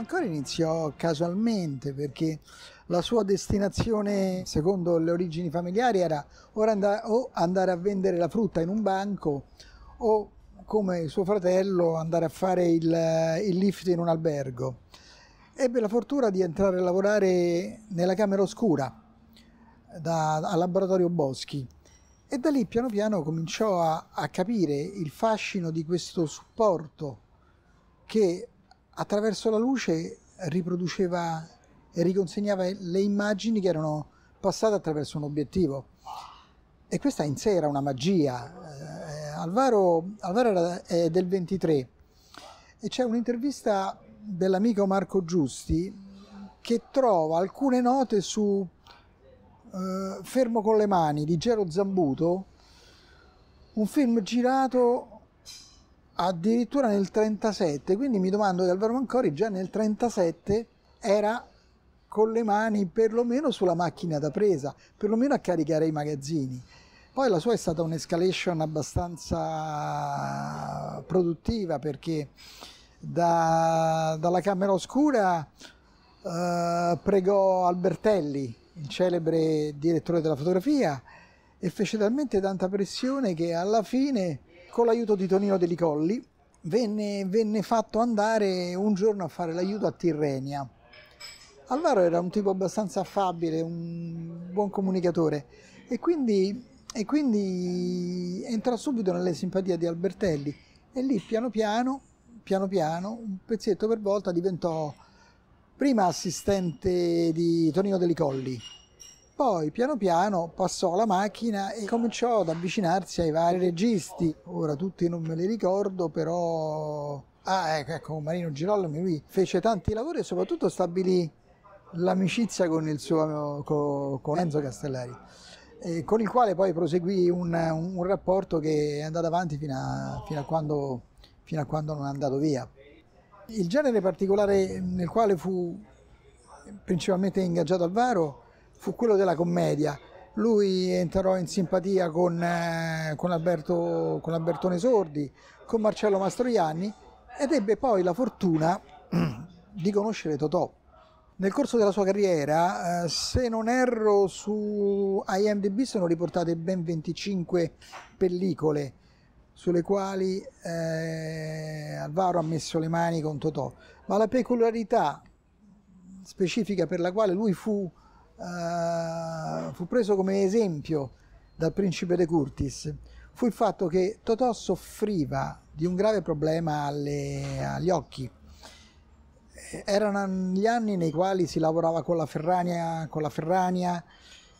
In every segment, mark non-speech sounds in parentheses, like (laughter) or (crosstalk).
Ancora iniziò casualmente perché la sua destinazione, secondo le origini familiari, era o andare a vendere la frutta in un banco o, come suo fratello, andare a fare il, il lift in un albergo. Ebbe la fortuna di entrare a lavorare nella camera oscura da, al laboratorio Boschi e da lì piano piano cominciò a, a capire il fascino di questo supporto che attraverso la luce riproduceva e riconsegnava le immagini che erano passate attraverso un obiettivo. E questa in sé era una magia. Eh, Alvaro, Alvaro era, è eh, del 23 e c'è un'intervista dell'amico Marco Giusti che trova alcune note su eh, Fermo con le mani di Gero Zambuto, un film girato addirittura nel 37, quindi mi domando che Alvaro Mancori già nel 37 era con le mani perlomeno sulla macchina da presa, perlomeno a caricare i magazzini. Poi la sua è stata un'escalation abbastanza produttiva perché da, dalla Camera Oscura eh, pregò Albertelli, il celebre direttore della fotografia, e fece talmente tanta pressione che alla fine con l'aiuto di Tonino Delicolli, venne, venne fatto andare un giorno a fare l'aiuto a Tirrenia. Alvaro era un tipo abbastanza affabile, un buon comunicatore e quindi, e quindi entrò subito nelle simpatie di Albertelli e lì piano piano, piano piano, un pezzetto per volta diventò prima assistente di Tonino Delicolli, poi piano piano passò la macchina e cominciò ad avvicinarsi ai vari registi. Ora tutti non me li ricordo, però... Ah, ecco, ecco Marino Girolami lui fece tanti lavori e soprattutto stabilì l'amicizia con, il suo, con, con Enzo Castellari, eh, con il quale poi proseguì un, un, un rapporto che è andato avanti fino a, fino, a quando, fino a, quando, non è andato via. Il genere particolare nel quale fu principalmente ingaggiato Alvaro fu quello della commedia. Lui entrò in simpatia con, eh, con, Alberto, con Albertone Sordi, con Marcello Mastroianni ed ebbe poi la fortuna (clears throat) di conoscere Totò. Nel corso della sua carriera, eh, se non erro, su IMDb sono riportate ben 25 pellicole sulle quali eh, Alvaro ha messo le mani con Totò, ma la peculiarità specifica per la quale lui fu eh, fu preso come esempio dal principe De Curtis fu il fatto che Totò soffriva di un grave problema alle, agli occhi. Erano gli anni nei quali si lavorava con la, ferrania, con la Ferrania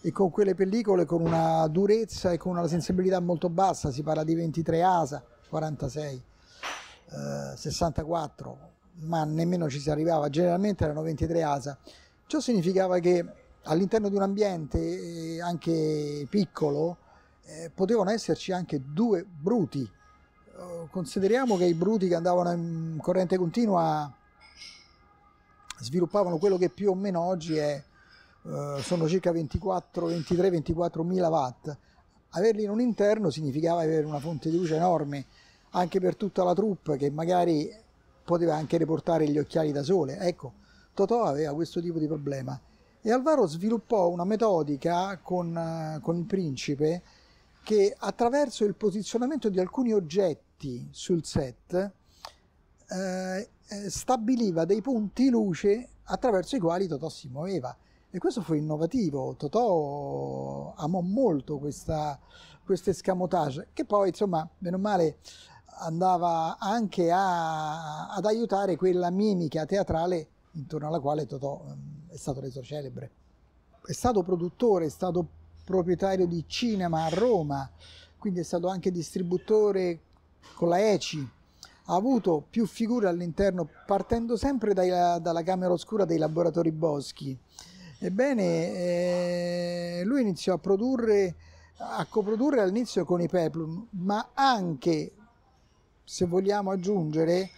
e con quelle pellicole con una durezza e con una sensibilità molto bassa, si parla di 23 ASA, 46, eh, 64, ma nemmeno ci si arrivava, generalmente erano 23 ASA. Ciò significava che all'interno di un ambiente eh, anche piccolo eh, potevano esserci anche due bruti. Oh, consideriamo che i bruti che andavano in corrente continua sviluppavano quello che più o meno oggi è, eh, sono circa 24, 23, 24 mila watt. Averli in un interno significava avere una fonte di luce enorme anche per tutta la troupe che magari poteva anche riportare gli occhiali da sole. Ecco, Totò aveva questo tipo di problema e Alvaro sviluppò una metodica con, eh, con il principe che attraverso il posizionamento di alcuni oggetti sul set eh, eh, stabiliva dei punti luce attraverso i quali Totò si muoveva. E questo fu innovativo. Totò amò molto questa, questo escamotage, che poi, insomma, meno male andava anche a, ad aiutare quella mimica teatrale intorno alla quale Totò ehm, è stato reso celebre. È stato produttore, è stato proprietario di cinema a Roma, quindi è stato anche distributore con la ECI, ha avuto più figure all'interno, partendo sempre dai, dalla camera oscura dei laboratori Boschi. Ebbene, eh, lui iniziò a produrre, a coprodurre all'inizio con i Peplum, ma anche, se vogliamo aggiungere,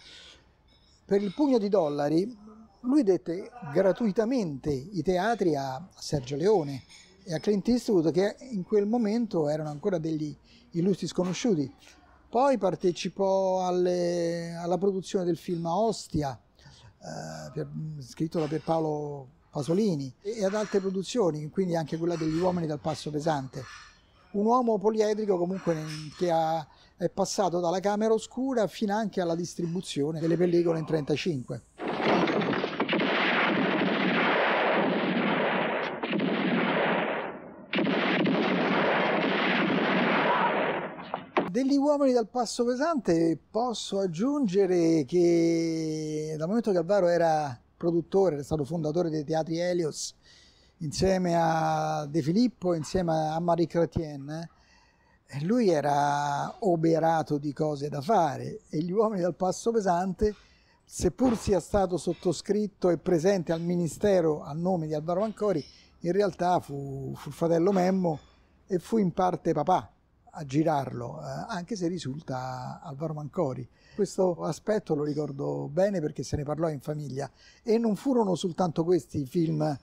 per il pugno di dollari lui dette gratuitamente i teatri a Sergio Leone e a Clint Eastwood che in quel momento erano ancora degli illustri sconosciuti. Poi partecipò alle, alla produzione del film Ostia, eh, per, scritto da Pierpaolo Pasolini, e, ad altre produzioni, quindi anche quella degli uomini dal passo pesante. Un uomo poliedrico comunque che ha, è passato dalla camera oscura fino anche alla distribuzione delle pellicole in 35. degli uomini dal passo pesante posso aggiungere che dal momento che Alvaro era produttore, era stato fondatore dei teatri Helios insieme a De Filippo, insieme a Marie Cretien, eh, lui era oberato di cose da fare e gli uomini dal passo pesante, seppur sia stato sottoscritto e presente al ministero a nome di Alvaro Ancori, in realtà fu, fu fratello Memmo e fu in parte papà a girarlo, eh, anche se risulta Alvaro Mancori. Questo aspetto lo ricordo bene perché se ne parlò in famiglia e non furono soltanto questi i film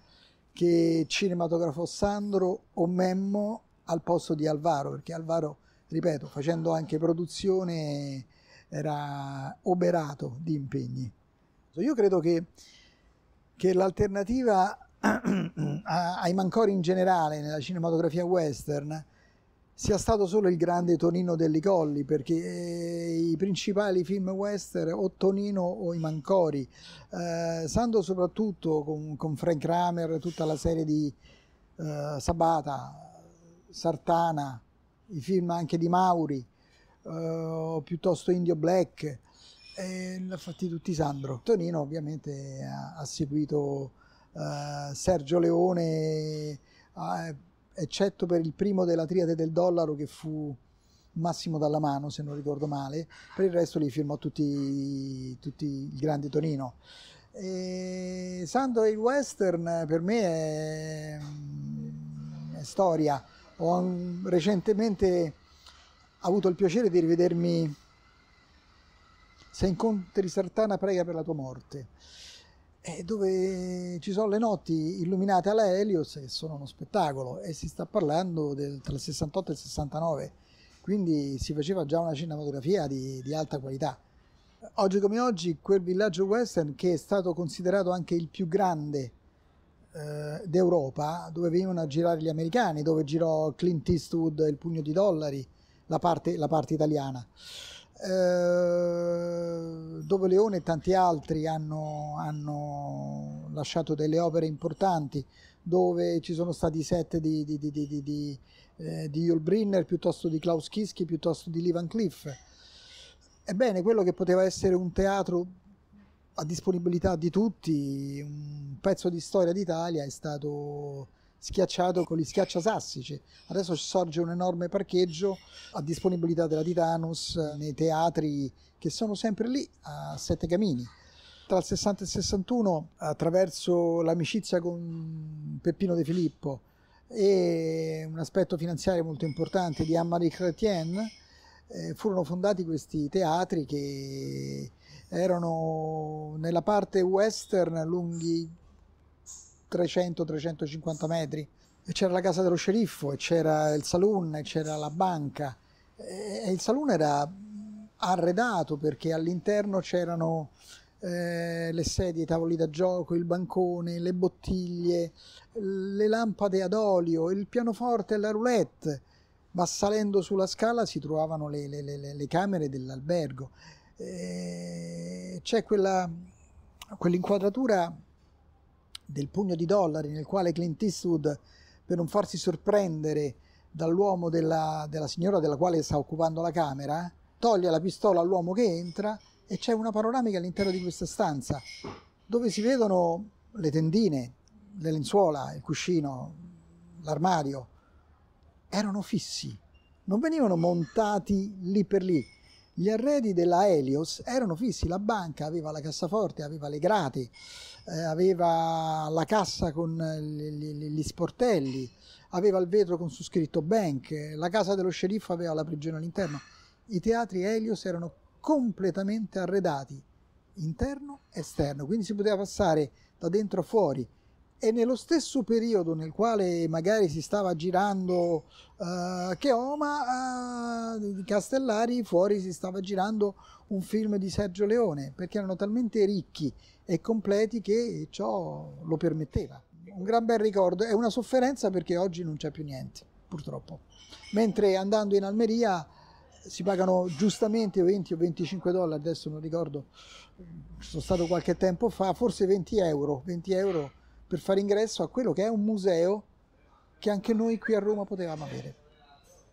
che cinematografò Sandro o Memmo al posto di Alvaro, perché Alvaro, ripeto, facendo anche produzione era oberato di impegni. Io credo che, che l'alternativa (clears throat) ai mancori in generale nella cinematografia western sia stato solo il grande Tonino Delli Colli, perché eh, i principali film western o Tonino o i Mancori, eh, Sando soprattutto con, con, Frank Kramer, tutta la serie di eh, Sabata, Sartana, i film anche di Mauri, eh, piuttosto Indio Black, eh, l'ha fatti tutti Sandro. Tonino ovviamente ha, ha seguito eh, Sergio Leone, ha, eh, eccetto per il primo della triade del dollaro che fu Massimo Dallamano, se non ricordo male, per il resto li firmò tutti, tutti il grande Tonino. E Sandro e il western per me è, è storia. Ho recentemente avuto il piacere di rivedermi Se incontri Sartana prega per la tua morte eh, dove ci sono le notti illuminate alla Helios che sono uno spettacolo e si sta parlando del, tra il 68 e il 69, quindi si faceva già una cinematografia di, di alta qualità. Oggi come oggi quel villaggio western che è stato considerato anche il più grande eh, d'Europa, dove venivano a girare gli americani, dove girò Clint Eastwood, Il pugno di dollari, la parte, la parte italiana. Eh, dove Leone e tanti altri hanno, hanno, lasciato delle opere importanti, dove ci sono stati set di, di, di, di, eh, di Brinner, piuttosto di Klaus Kiski, piuttosto di Levan Cliff. Ebbene, quello che poteva essere un teatro a disponibilità di tutti, un pezzo di storia d'Italia, è stato schiacciato con gli schiacciasassici. Adesso sorge un enorme parcheggio a disponibilità della Titanus nei teatri che sono sempre lì a Sette Camini. Tra il 60 e il 61, attraverso l'amicizia con Peppino De Filippo e un aspetto finanziario molto importante di Anne-Marie Chrétien, eh, furono fondati questi teatri che erano nella parte western lunghi 300-350 metri e c'era la casa dello sceriffo e c'era il saloon e c'era la banca e il saloon era arredato perché all'interno c'erano eh, le sedie, i tavoli da gioco, il bancone, le bottiglie, le lampade ad olio, il pianoforte e la roulette. Ma salendo sulla scala si trovavano le, le, le, le camere dell'albergo. E c'è quella, quell'inquadratura del pugno di dollari nel quale Clint Eastwood, per non farsi sorprendere dall'uomo della, della signora della quale sta occupando la camera, toglie la pistola all'uomo che entra e c'è una panoramica all'interno di questa stanza dove si vedono le tendine, le lenzuola, il cuscino, l'armadio. Erano fissi, non venivano montati lì per lì gli arredi della Helios erano fissi, la banca aveva la cassaforte, aveva le grate, eh, aveva la cassa con eh, gli, gli, sportelli, aveva il vetro con su scritto bank, la casa dello sceriffo aveva la prigione all'interno. I teatri Helios erano completamente arredati, interno e esterno, quindi si poteva passare da dentro a fuori e nello stesso periodo nel quale magari si stava girando uh, eh, Cheoma uh, eh, di Castellari, fuori si stava girando un film di Sergio Leone, perché erano talmente ricchi e completi che ciò lo permetteva. Un gran bel ricordo, è una sofferenza perché oggi non c'è più niente, purtroppo. Mentre andando in Almeria eh, si pagano giustamente 20 o 25 dollari, adesso non ricordo, sono stato qualche tempo fa, forse 20 euro, 20 euro per fare ingresso a quello che è un museo che anche noi qui a Roma potevamo avere.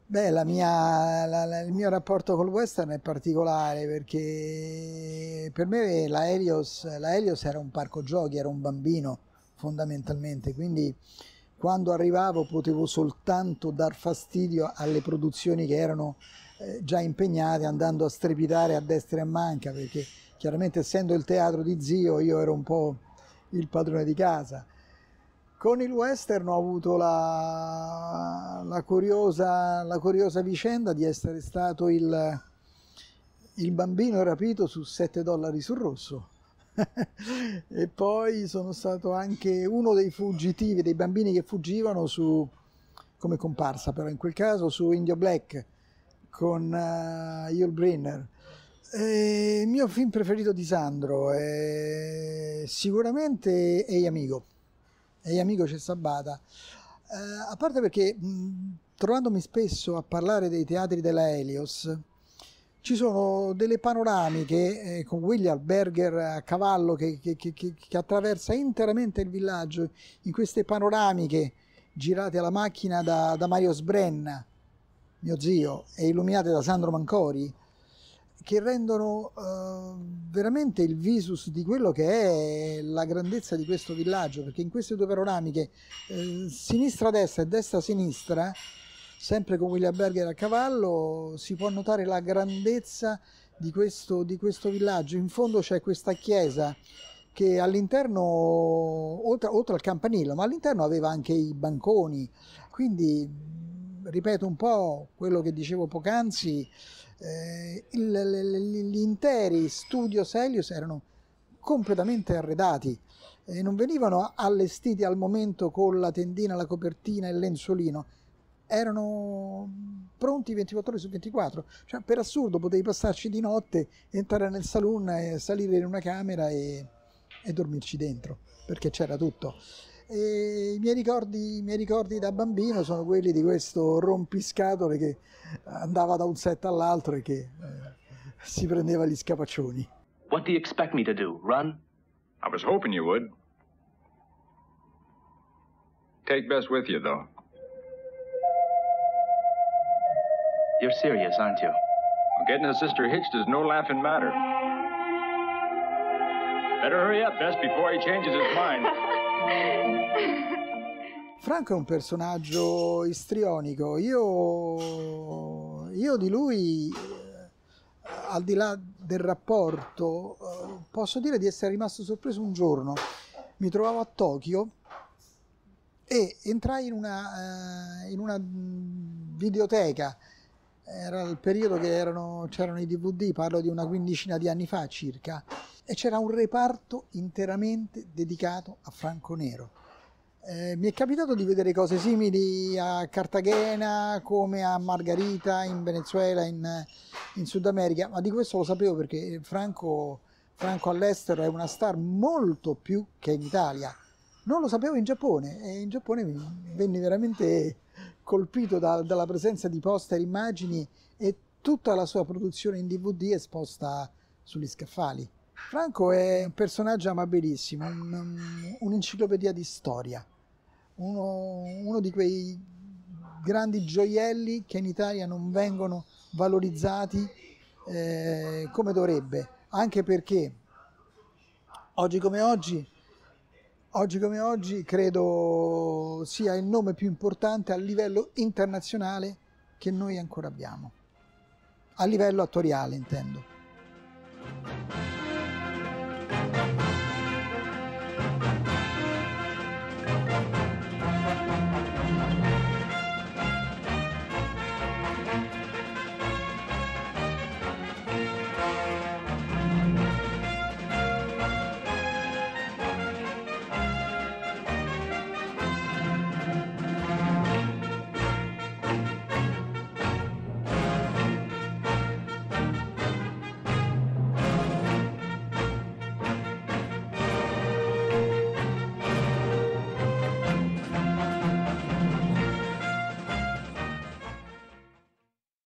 Beh, la mia, la, la, il mio rapporto col western è particolare perché per me la Helios, la Helios era un parco giochi, era un bambino fondamentalmente, quindi quando arrivavo potevo soltanto dar fastidio alle produzioni che erano eh, già impegnate andando a strepitare a destra e a manca perché chiaramente essendo il teatro di zio io ero un po' il padrone di casa. Con il western ho avuto la, la, curiosa, la curiosa, vicenda di essere stato il, il bambino rapito su 7 dollari sul rosso. (laughs) e poi sono stato anche uno dei fuggitivi, dei bambini che fuggivano su, come comparsa però in quel caso, su Indio Black con uh, Yul Brenner eh, il mio film preferito di Sandro è sicuramente Ehi Amico. Ehi Amico c'è Sabata. Eh, a parte perché mh, trovandomi spesso a parlare dei teatri della Helios, ci sono delle panoramiche eh, con William Berger a cavallo che, che, che, che, attraversa interamente il villaggio in queste panoramiche girate alla macchina da, da Mario Sbrenna, mio zio, e illuminate da Sandro Mancori che rendono uh, veramente il visus di quello che è la grandezza di questo villaggio, perché in queste due panoramiche, eh, sinistra-destra e destra-sinistra, sempre con William Berger a cavallo, si può notare la grandezza di questo, di questo villaggio. In fondo c'è questa chiesa che all'interno, oltre, oltre al campanile, ma all'interno aveva anche i banconi, quindi ripeto un po' quello che dicevo poc'anzi, eh, il, l, gli interi studio Helios erano completamente arredati e non venivano allestiti al momento con la tendina, la copertina e il lenzuolino erano pronti 24 ore su 24 cioè per assurdo potevi passarci di notte entrare nel saloon e salire in una camera e, e dormirci dentro perché c'era tutto e i, miei ricordi, i miei ricordi da bambino sono quelli di questo rompiscatole che andava da un set all'altro e che eh, si prendeva gli scapaccioni. What do you expect me to do? Run? I was hoping you would. Take Bess with you, though. You're serious, aren't you? Well, getting a sister hitched is no laughing matter. Better hurry up, Bess, before he changes his mind. (laughs) Franco è un personaggio istrionico, io, io di lui, eh, al di là del rapporto, eh, posso dire di essere rimasto sorpreso un giorno. Mi trovavo a Tokyo e entrai in una, eh, in una videoteca era il periodo che c'erano i DVD, parlo di una quindicina di anni fa circa, e c'era un reparto interamente dedicato a Franco Nero. Eh, mi è capitato di vedere cose simili a Cartagena, come a Margarita in Venezuela, in, in Sud America, ma di questo lo sapevo perché Franco, Franco all'estero è una star molto più che in Italia. Non lo sapevo in Giappone e in Giappone venne veramente colpito da, dalla presenza di poster, immagini e tutta la sua produzione in DVD esposta sugli scaffali. Franco è un personaggio amabilissimo, un'enciclopedia di storia, uno, uno, di quei grandi gioielli che in Italia non vengono valorizzati eh, come dovrebbe, anche perché oggi come oggi, oggi come oggi credo sia il nome più importante a livello internazionale che noi ancora abbiamo, a livello attoriale intendo.